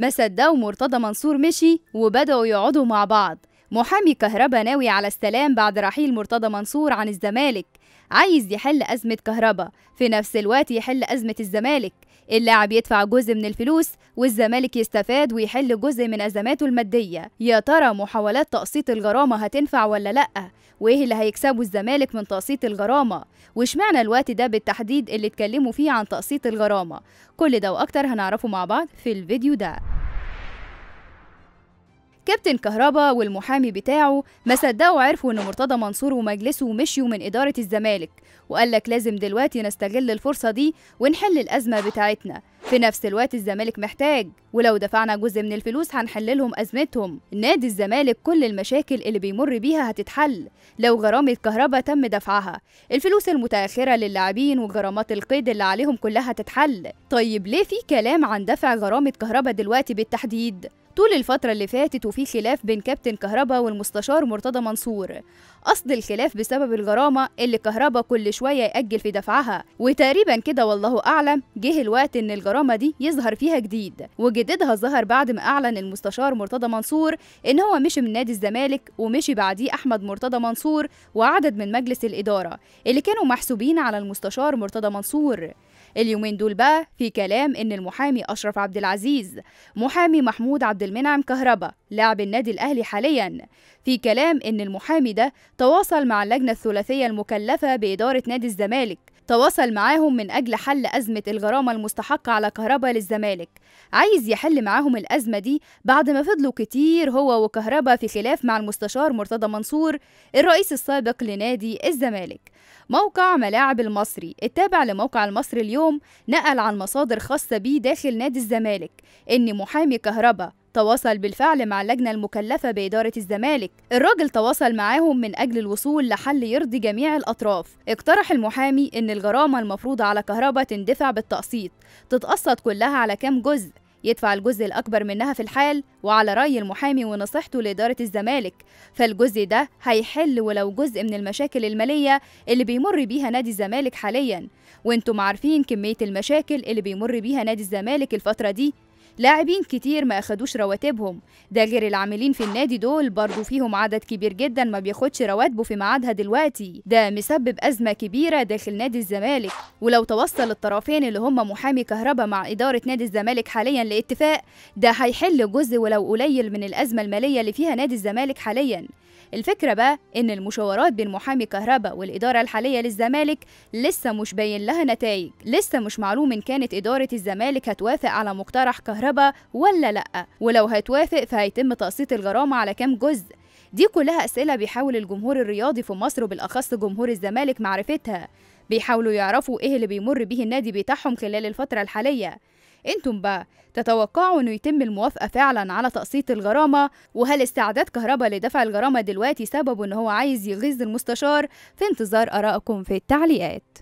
ما الدوم ومرتضى منصور مشي وبدأوا يقعدوا مع بعض محامي كهربا ناوي على السلام بعد رحيل مرتضى منصور عن الزمالك عايز يحل أزمة كهربا في نفس الوقت يحل أزمة الزمالك اللاعب يدفع جزء من الفلوس والزمالك يستفاد ويحل جزء من أزماته المادية يا ترى محاولات تقسيط الغرامة هتنفع ولا لأ وإيه اللي هيكسبه الزمالك من تقسيط الغرامة وإشمعنى الوقت ده بالتحديد اللي اتكلموا فيه عن تقسيط الغرامة كل ده وأكتر هنعرفه مع بعض في الفيديو ده كابتن كهربا والمحامي بتاعه ما صدقوا عرفوا ان مرتضى منصور ومجلسه مشيوا من اداره الزمالك وقال لك لازم دلوقتي نستغل الفرصه دي ونحل الازمه بتاعتنا في نفس الوقت الزمالك محتاج ولو دفعنا جزء من الفلوس هنحل لهم ازمتهم نادي الزمالك كل المشاكل اللي بيمر بيها هتتحل لو غرامه كهربا تم دفعها الفلوس المتاخره للاعبين وغرامات القيد اللي عليهم كلها هتتحل طيب ليه في كلام عن دفع غرامه كهربا دلوقتي بالتحديد طول الفترة اللي فاتت وفي خلاف بين كابتن كهربا والمستشار مرتضى منصور أصل الخلاف بسبب الغرامة اللي كهربا كل شوية يأجل في دفعها وتقريبا كده والله أعلم جه الوقت إن الغرامة دي يظهر فيها جديد وجديدها ظهر بعد ما أعلن المستشار مرتضى منصور إن هو مشي من نادي الزمالك ومشي بعديه أحمد مرتضى منصور وعدد من مجلس الإدارة اللي كانوا محسوبين على المستشار مرتضى منصور اليومين دول بقى في كلام ان المحامي اشرف عبد العزيز محامي محمود عبد المنعم كهربا لاعب النادي الاهلي حاليا في كلام ان المحامي ده تواصل مع اللجنه الثلاثيه المكلفه باداره نادي الزمالك تواصل معاهم من أجل حل أزمة الغرامة المستحقة على كهرباء للزمالك عايز يحل معاهم الأزمة دي بعد ما فضلوا كتير هو وكهرباء في خلاف مع المستشار مرتضى منصور الرئيس السابق لنادي الزمالك موقع ملاعب المصري التابع لموقع المصري اليوم نقل عن مصادر خاصة بيه داخل نادي الزمالك إن محامي كهرباء تواصل بالفعل مع اللجنة المكلفة بإدارة الزمالك الراجل تواصل معاهم من أجل الوصول لحل يرضي جميع الأطراف اقترح المحامي أن الغرامة المفروضة على كهرباء تندفع بالتقسيط تتقسط كلها على كام جزء يدفع الجزء الأكبر منها في الحال وعلى رأي المحامي ونصيحته لإدارة الزمالك فالجزء ده هيحل ولو جزء من المشاكل المالية اللي بيمر بيها نادي الزمالك حاليا وانتم عارفين كمية المشاكل اللي بيمر بيها نادي الزمالك الفترة دي لاعبين كتير ما أخدوش رواتبهم ده غير العاملين في النادي دول برضو فيهم عدد كبير جدا ما بياخدش رواتبه في ميعادها دلوقتي ده مسبب أزمة كبيرة داخل نادي الزمالك ولو توصل الطرفين اللي هم محامي كهربا مع إدارة نادي الزمالك حاليا لاتفاق ده هيحل جزء ولو قليل من الأزمة المالية اللي فيها نادي الزمالك حاليا الفكرة بقى إن المشاورات بين محامي كهربا والإدارة الحالية للزمالك لسه مش باين لها نتائج لسه مش معلوم إن كانت إدارة الزمالك هتوافق على مقترح كهربا الكهرباء ولا لأ ولو هتوافق فهيتم تقسيط الغرامة على كام جزء دي كلها أسئلة بيحاول الجمهور الرياضي في مصر وبالأخص جمهور الزمالك معرفتها بيحاولوا يعرفوا إيه اللي بيمر بيه النادي بتاعهم خلال الفترة الحالية انتم بقى تتوقعوا انه يتم الموافقه فعلا على تقسيط الغرامه وهل استعداد كهربا لدفع الغرامه دلوقتي سببه ان هو عايز يغيظ المستشار في انتظار ارائكم في التعليقات